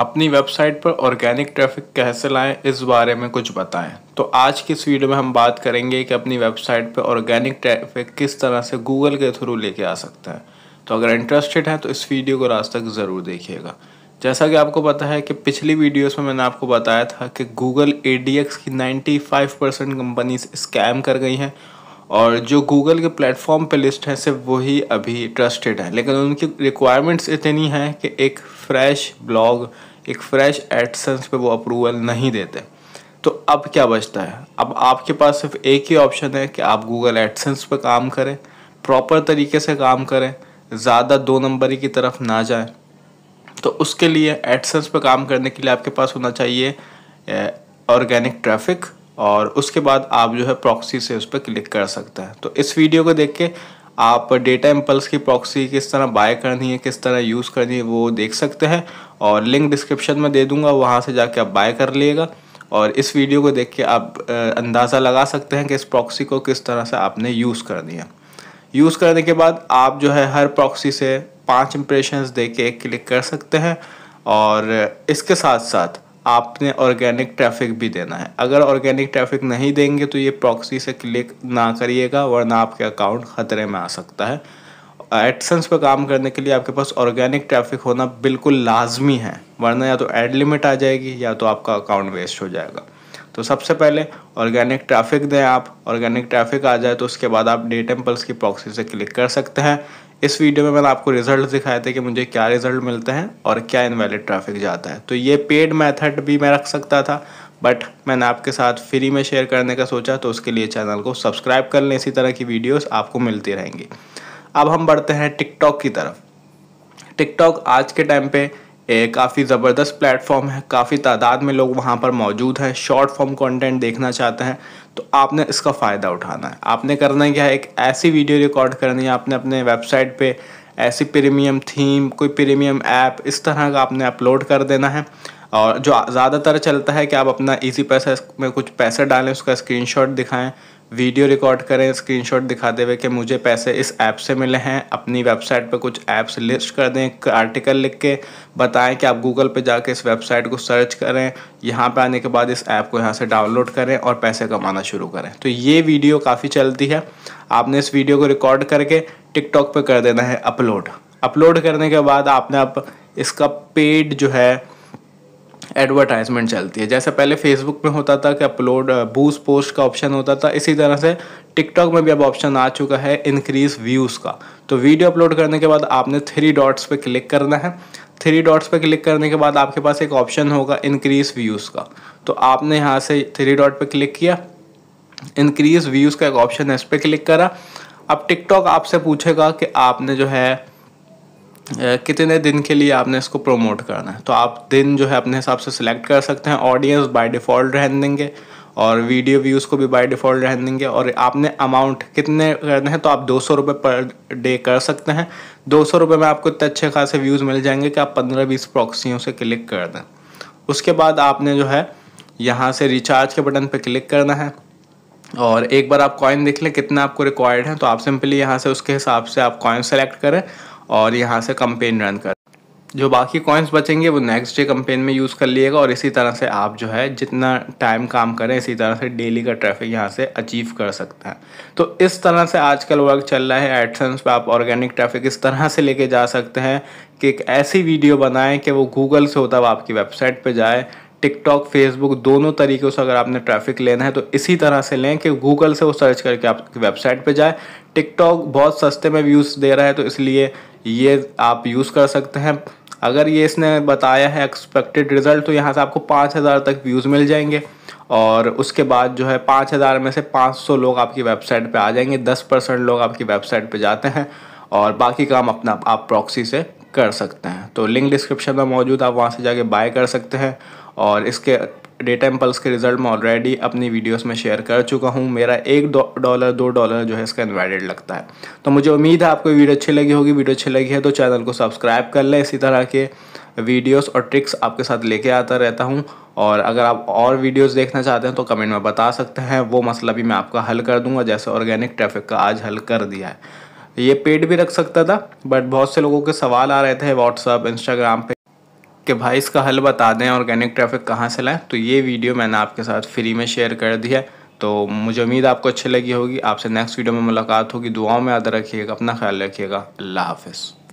अपनी वेबसाइट पर organic traffic कैसे लाएं इस बारे में कुछ बताएं तो आज की इस वीडियो में हम बात करेंगे कि अपनी वेबसाइट पर ऑर्गेनिक ट्रैफिक किस तरह से गूगल के थ्रू लेके आ सकते हैं तो अगर इंटरेस्टेड हैं तो इस वीडियो को रात तक ज़रूर देखिएगा जैसा कि आपको पता है कि पिछली वीडियोस में मैंने आपको बताया था कि गूगल ए की 95 परसेंट कंपनीज स्कैम कर गई हैं और जो गूगल के प्लेटफॉर्म पे लिस्ट हैं सिर्फ वही अभी ट्रस्टेड हैं लेकिन उनकी रिक्वायरमेंट्स इतनी हैं कि एक फ्रेश ब्लॉग एक फ्रेश एडसेंस पे वो अप्रूवल नहीं देते तो अब क्या बचता है अब आपके पास सिर्फ एक ही ऑप्शन है कि आप गूगल एडसेंस पर काम करें प्रॉपर तरीके से काम करें ज़्यादा दो नंबर की तरफ ना जाए तो उसके लिए एडसेंस पर काम करने के लिए आपके पास होना चाहिए ऑर्गेनिक ट्रैफिक और उसके बाद आप जो है प्रॉक्सी से उस पर क्लिक कर सकते हैं तो इस वीडियो को देख के आप डेटा इम्पल्स की प्रॉक्सी किस तरह बाय करनी है किस तरह यूज़ करनी है वो देख सकते हैं और लिंक डिस्क्रिप्शन में दे दूंगा वहाँ से जाके आप बाय कर लिएगा और इस वीडियो को देख के आप अंदाज़ा लगा सकते हैं कि इस प्रॉक्सी को किस तरह से आपने यूज़ करनी है यूज़ करने के बाद आप जो है हर प्रॉक्सी से पाँच इम्प्रेशन दे के क्लिक कर सकते हैं और इसके साथ साथ आपने ऑर्गेनिक ट्रैफिक भी देना है अगर ऑर्गेनिक ट्रैफिक नहीं देंगे तो ये प्रॉक्सी से क्लिक ना करिएगा वरना आपके अकाउंट ख़तरे में आ सकता है एडसेंस पर काम करने के लिए आपके पास ऑर्गेनिक ट्रैफिक होना बिल्कुल लाजमी है वरना या तो एड लिमिट आ जाएगी या तो आपका अकाउंट वेस्ट हो जाएगा तो सबसे पहले ऑर्गेनिक ट्रैफिक दें आप ऑर्गेनिक ट्रैफिक आ जाए तो उसके बाद आप डे टेम्पल्स की प्रॉक्सी से क्लिक कर सकते हैं इस वीडियो में मैंने आपको रिजल्ट दिखाए थे कि मुझे क्या रिजल्ट मिलते हैं और क्या इनवैलिड ट्रैफिक जाता है तो ये पेड मेथड भी मैं रख सकता था बट मैंने आपके साथ फ्री में शेयर करने का सोचा तो उसके लिए चैनल को सब्सक्राइब कर लें इसी तरह की वीडियोस आपको मिलती रहेंगी अब हम बढ़ते हैं टिकटॉक की तरफ टिकटॉक आज के टाइम पे काफ़ी ज़बरदस्त प्लेटफॉर्म है काफ़ी तादाद में लोग वहाँ पर मौजूद हैं शॉर्ट फॉर्म कंटेंट देखना चाहते हैं तो आपने इसका फ़ायदा उठाना है आपने करना क्या है एक ऐसी वीडियो रिकॉर्ड करनी है आपने अपने वेबसाइट पे ऐसी प्रीमियम थीम कोई प्रीमियम ऐप इस तरह का आपने अपलोड कर देना है और जो ज़्यादातर चलता है कि आप अपना इजी पैसा में कुछ पैसे डालें उसका स्क्रीनशॉट दिखाएं वीडियो रिकॉर्ड करें स्क्रीनशॉट दिखाते हुए कि मुझे पैसे इस ऐप से मिले हैं अपनी वेबसाइट पर कुछ ऐप्स लिस्ट कर दें आर्टिकल लिख के बताएं कि आप गूगल पे जाके इस वेबसाइट को सर्च करें यहाँ पे आने के बाद इस ऐप को यहाँ से डाउनलोड करें और पैसे कमाना शुरू करें तो ये वीडियो काफ़ी चलती है आपने इस वीडियो को रिकॉर्ड करके टिकटॉक पर कर देना है अपलोड अपलोड करने के बाद आपने आप इसका पेड जो है एडवर्टाइजमेंट चलती है जैसे पहले फेसबुक में होता था कि अपलोड बूस्ट पोस्ट का ऑप्शन होता था इसी तरह से टिकटॉक में भी अब ऑप्शन आ चुका है इंक्रीज व्यूज़ का तो वीडियो अपलोड करने के बाद आपने थ्री डॉट्स पे क्लिक करना है थ्री डॉट्स पे क्लिक करने के बाद आपके पास एक ऑप्शन होगा इंक्रीज व्यूज़ का तो आपने यहाँ से थ्री डॉट पर क्लिक किया इंक्रीज व्यूज़ का एक ऑप्शन है इस पर क्लिक करा अब टिकटॉक आपसे पूछेगा कि आपने जो है कितने दिन के लिए आपने इसको प्रमोट करना है तो आप दिन जो है अपने हिसाब से सिलेक्ट कर सकते हैं ऑडियंस बाय डिफ़ॉल्ट रहने देंगे और वीडियो व्यूज़ को भी बाय डिफ़ॉल्ट रहने देंगे और आपने अमाउंट कितने करने हैं तो आप दो सौ रुपये पर डे कर सकते हैं दो सौ रुपये में आपको इतने अच्छे खासे व्यूज़ मिल जाएंगे कि आप पंद्रह बीस प्रॉक्सियों से क्लिक कर दें उसके बाद आपने जो है यहाँ से रिचार्ज के बटन पर क्लिक करना है और एक बार आप कॉइन देख लें कितना आपको रिक्वायर्ड है तो आप सिंपली यहाँ से उसके हिसाब से आप कॉइन सेलेक्ट करें और यहाँ से कंपेन रन कर जो बाकी कॉइन्स बचेंगे वो नेक्स्ट डे कंपेन में यूज़ कर लिएगा और इसी तरह से आप जो है जितना टाइम काम करें इसी तरह से डेली का ट्रैफिक यहाँ से अचीव कर सकते हैं तो इस तरह से आजकल वर्क चल रहा है एडसेंस पे आप ऑर्गेनिक ट्रैफिक इस तरह से लेके जा सकते हैं कि एक ऐसी वीडियो बनाएं कि वो गूगल से होता हुआ आपकी वेबसाइट पर जाए टिकटॉक फेसबुक दोनों तरीक़ों से अगर आपने ट्रैफिक लेना है तो इसी तरह से लें कि गूगल से वो सर्च करके आपकी वेबसाइट पर जाए टिकटॉक बहुत सस्ते में व्यूज़ दे रहा है तो इसलिए ये आप यूज़ कर सकते हैं अगर ये इसने बताया है एक्सपेक्टेड रिज़ल्ट तो यहाँ से आपको पाँच हज़ार तक व्यूज़ मिल जाएंगे और उसके बाद जो है पाँच हज़ार में से पाँच सौ लोग आपकी वेबसाइट पे आ जाएंगे दस परसेंट लोग आपकी वेबसाइट पे जाते हैं और बाकी काम अपना आप प्रॉक्सी से कर सकते हैं तो लिंक डिस्क्रिप्शन में मौजूद आप वहाँ से जाके बाय कर सकते हैं और इसके डेटा इम्पल्स के रिजल्ट मैं ऑलरेडी अपनी वीडियोस में शेयर कर चुका हूँ मेरा एक डॉलर दो डॉलर जो है इसका इन्वाइटेड लगता है तो मुझे उम्मीद है आपको वीडियो अच्छी लगी होगी वीडियो अच्छी लगी है तो चैनल को सब्सक्राइब कर लें इसी तरह के वीडियोस और ट्रिक्स आपके साथ लेके आता रहता हूँ और अगर आप और वीडियोस देखना चाहते हैं तो कमेंट में बता सकते हैं वो मसला भी मैं आपका हल कर दूंगा जैसे ऑर्गेनिक ट्रैफिक का आज हल कर दिया है ये पेड भी रख सकता था बट बहुत से लोगों के सवाल आ रहे थे व्हाट्सअप इंस्टाग्राम पे कि भाई इसका हल बता दें ऑर्गेनिक ट्रैफिक कहाँ से लाएँ तो ये वीडियो मैंने आपके साथ फ्री में शेयर कर दिया है तो मुझे उम्मीद आपको अच्छी लगी होगी आपसे नेक्स्ट वीडियो में मुलाकात होगी दुआओं में याद रखिएगा अपना ख्याल रखिएगा अल्लाह हाफिज़